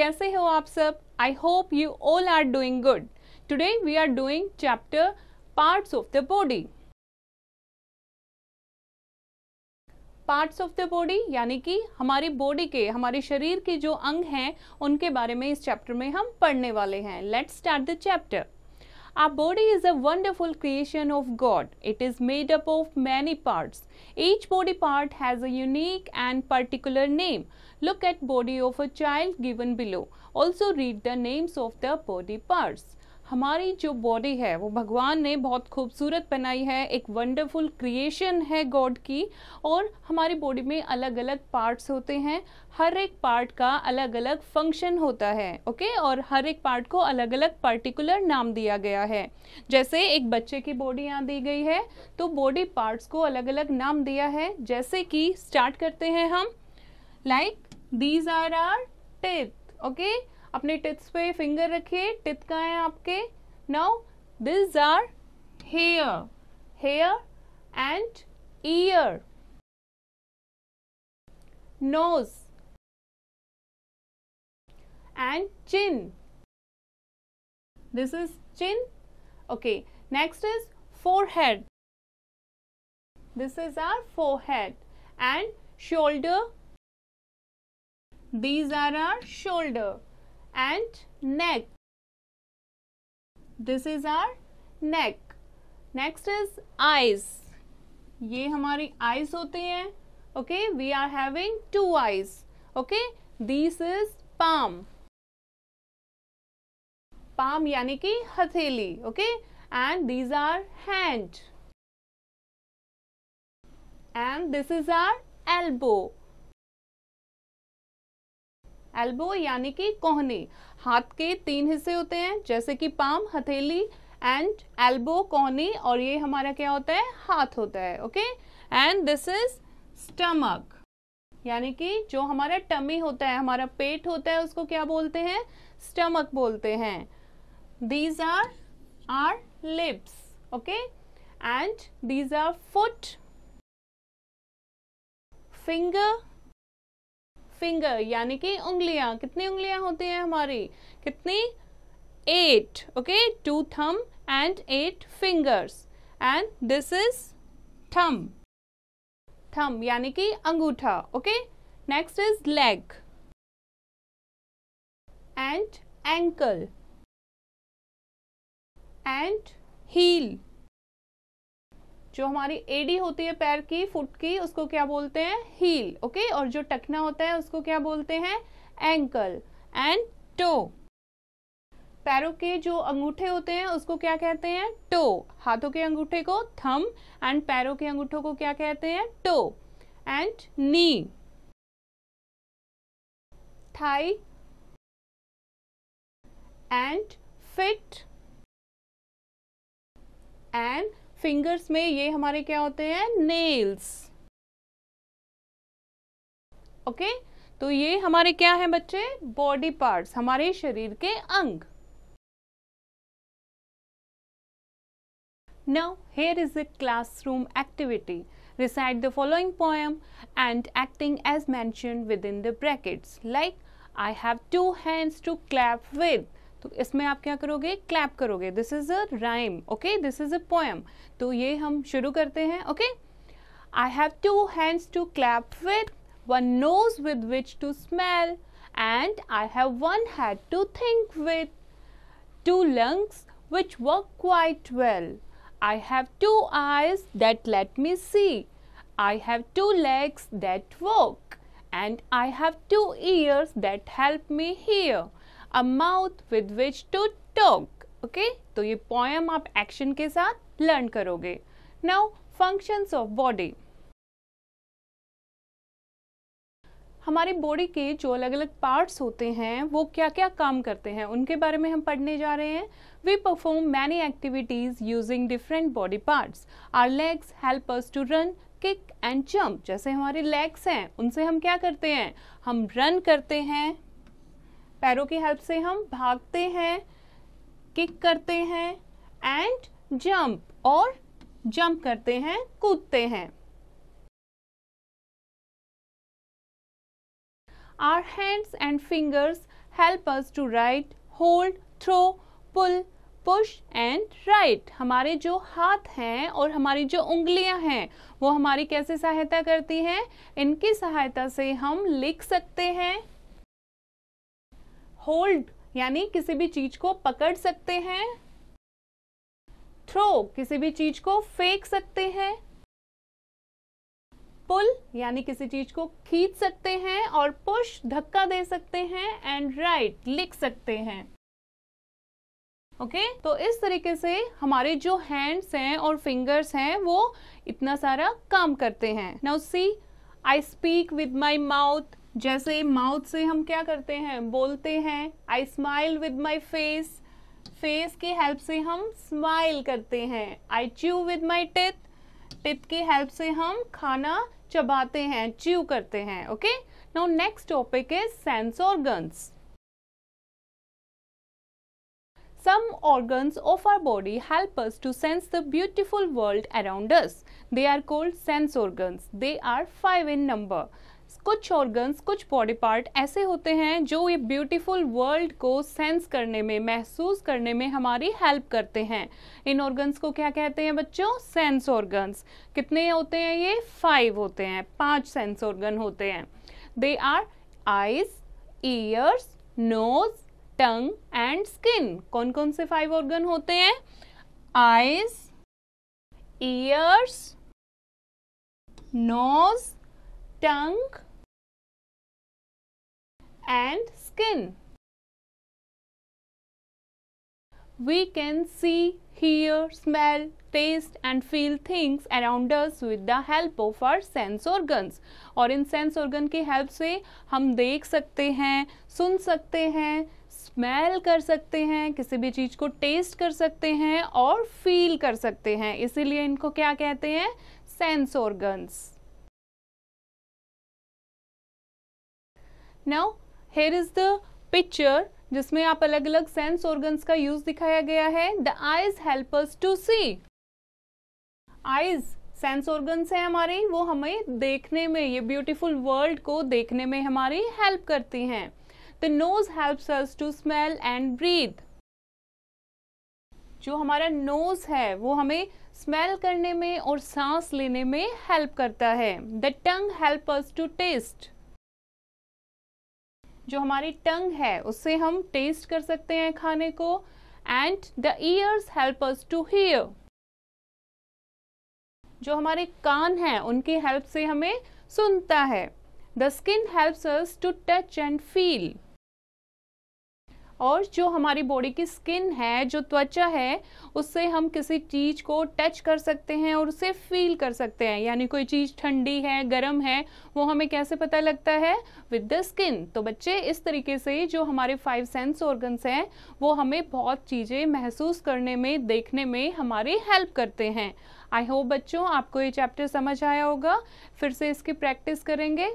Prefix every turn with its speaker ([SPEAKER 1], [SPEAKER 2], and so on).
[SPEAKER 1] कैसे हो आप सब I hope you all are doing good today we are doing chapter parts of the body parts of the body यानी कि हमारी बॉडी के हमारे शरीर के जो अंग हैं उनके बारे में इस चैप्टर में हम पढ़ने वाले हैं let's start the chapter Our body is a wonderful creation of God. It is made up of many parts. Each body part has a unique and particular name. Look at body of a child given below. Also read the names of the body parts. हमारी जो body है वो भगवान ने बहुत खूबसूरत बनाई है एक वंडरफुल क्रिएशन है गॉड की और हमारी बॉडी में अलग अलग पार्ट्स होते हैं हर एक पार्ट का अलग अलग फंक्शन होता है ओके और हर एक पार्ट को अलग अलग पर्टिकुलर नाम दिया गया है जैसे एक बच्चे की बॉडी यहाँ दी गई है तो बॉडी पार्ट्स को अलग अलग नाम दिया है जैसे कि स्टार्ट करते हैं हम like these are are teeth okay अपने टिथ्स पे फिंगर रखिए टिथ कहाँ हैं आपके now this are hair hair and ear nose and chin this is chin okay next is forehead this is our forehead and shoulder these are are shoulder and neck. This is our neck. Next is eyes. ye hamari eyes hote hain okay we are having two eyes okay this is palm palm yani ki hatheli okay and these are hand and this is our elbow elbow यानी कि कोहनी हाथ के तीन हिस्से होते हैं जैसे कि पाम हथेली एंड एल्बो कोहनी और ये हमारा क्या होता है हाथ होता है okay and this is stomach यानी कि जो हमारा टमी होता है हमारा पेट होता है उसको क्या बोलते हैं स्टमक बोलते हैं these are are lips okay and these are foot finger finger यानी कि उंगलियां कितनी उंगलियां होती हैं हमारी कितनी eight okay two thumb and eight fingers and this is thumb thumb यानी कि अंगूठा okay next is leg and ankle and heel जो हमारी एडी होती है पैर की फुट की उसको क्या बोलते हैं हील ओके और जो टखना होता है उसको क्या बोलते हैं एंकल एंड टो पैरों के जो अंगूठे होते हैं उसको क्या कहते हैं टो हाथों के अंगूठे को थम एंड पैरों के अंगूठों को क्या कहते हैं toe and knee thigh and feet and fingers में ये हमारे क्या होते हैं नेल्स ओके तो ये हमारे क्या है बच्चे बॉडी पार्ट्स हमारे शरीर के अंग now here is a classroom activity recite the following poem and acting as mention within the brackets like I have two hands to clap with तो इसमें आप क्या करोगे क्लैप करोगे this is a rhyme okay this is a poem तो ये हम शुरू करते हैं okay I have two hands to clap with one nose with which to smell and I have one head to think with two lungs which work quite well I have two eyes that let me see. I have two legs that walk. And I have two ears that help me hear. A mouth with which to talk okay तो ये poem आप action के साथ learn करोगे now functions of body हमारी body के जो अलग अलग पार्ट्स होते हैं वो क्या क्या काम करते हैं उनके बारे में हम पढ़ने जा रहे हैं we perform many activities using different body parts our legs help us to run kick and jump जैसे हमारे लेग्स हैं उनसे हम क्या करते हैं हम रन करते हैं पैरों की हेल्प से हम भागते हैं किक करते हैं एंड जंप और जंप करते हैं कूदते हैं our hands and fingers help us to write hold throw pull push and write हमारे जो हाथ हैं और हमारी जो उंगलियां हैं वो हमारी कैसे सहायता करती हैं इनकी सहायता से हम लिख सकते हैं होल्ड यानी किसी भी चीज को पकड़ सकते हैं थ्रो किसी भी चीज को फेंक सकते हैं पुल यानी किसी चीज को खींच सकते हैं और पुश धक्का दे सकते हैं एंड राइट लिख सकते हैं ओके okay? तो इस तरीके से हमारे जो हैंड्स हैं और फिंगर्स हैं वो इतना सारा काम करते हैं now see I speak with my mouth जैसे माउथ से हम क्या करते हैं बोलते हैं I smile with my face face की हेल्प से हम स्माइल करते हैं I chew with my teeth teeth की हेल्प से हम खाना चबाते हैं च्यू करते हैं okay now next topic is sense organs Some organs of our body help us to sense the beautiful world around us. They are called sense organs. They are five in number. कुछ organs कुछ body part ऐसे होते हैं जो ये beautiful world को sense करने में महसूस करने में हमारी हेल्प करते हैं इन ऑर्गन्स को क्या कहते हैं बच्चों सेंस ऑर्गन्स कितने होते हैं ये फाइव होते हैं पांच सेंस ऑर्गन होते हैं they are eyes ears nose tongue and skin कौन कौन से फाइव ऑर्गन होते हैं eyes ears nose tongue and skin. We can see, hear, smell, taste and feel things around us with the help of our sense organs. aur in sense organ की help se hum dekh sakte hain sun sakte hain smell कर सकते हैं किसी भी चीज़ को test कर सकते हैं और फील कर सकते हैं इसीलिए इनको क्या कहते हैं sense organs now here is the picture जिसमें आप अलग अलग सेंस ऑर्गन्स का यूज दिखाया गया है the eyes helpers to see eyes sense organs है हमारी वो हमें देखने में ये ब्यूटीफुल वर्ल्ड को देखने में हमारी हेल्प करती हैं the nose helps us to smell and breathe जो हमारा नोज है वो हमें स्मेल करने में और सांस लेने में हेल्प करता है the tongue help us to taste जो हमारी टंग है उससे हम टेस्ट कर सकते हैं खाने को and the ears help us to hear जो हमारे कान हैं उनकी हेल्प से हमें सुनता है the skin helps us to touch and feel और जो हमारी बॉडी की स्किन है जो त्वचा है उससे हम किसी चीज़ को टच कर सकते हैं और उसे फील कर सकते हैं यानी कोई चीज़ ठंडी है गर्म है वो हमें कैसे पता लगता है विद द स्किन तो बच्चे इस तरीके से जो हमारे फाइव सेंस ऑर्गन्स हैं वो हमें बहुत चीज़ें महसूस करने में देखने में हमारी हेल्प करते हैं आई होप बच्चों आपको ये चैप्टर समझ आया होगा फिर से इसकी प्रैक्टिस करेंगे